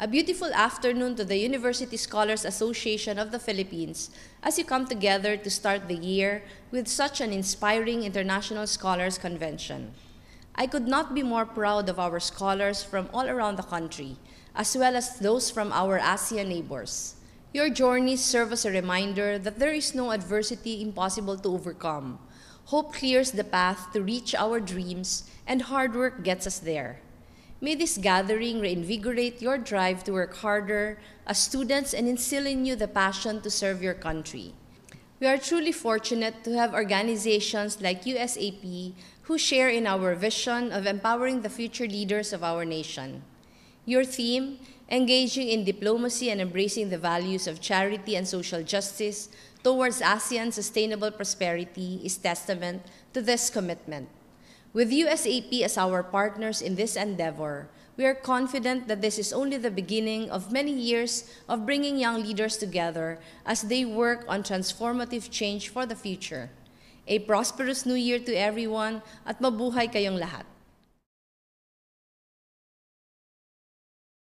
A beautiful afternoon to the University Scholars Association of the Philippines as you come together to start the year with such an inspiring International Scholars Convention. I could not be more proud of our scholars from all around the country, as well as those from our ASEAN neighbors. Your journeys serve as a reminder that there is no adversity impossible to overcome. Hope clears the path to reach our dreams, and hard work gets us there. May this gathering reinvigorate your drive to work harder as students and instill in you the passion to serve your country. We are truly fortunate to have organizations like USAP who share in our vision of empowering the future leaders of our nation. Your theme, engaging in diplomacy and embracing the values of charity and social justice towards ASEAN sustainable prosperity, is testament to this commitment. With USAP as our partners in this endeavor, we are confident that this is only the beginning of many years of bringing young leaders together as they work on transformative change for the future. A prosperous new year to everyone at mabuhay kayong lahat!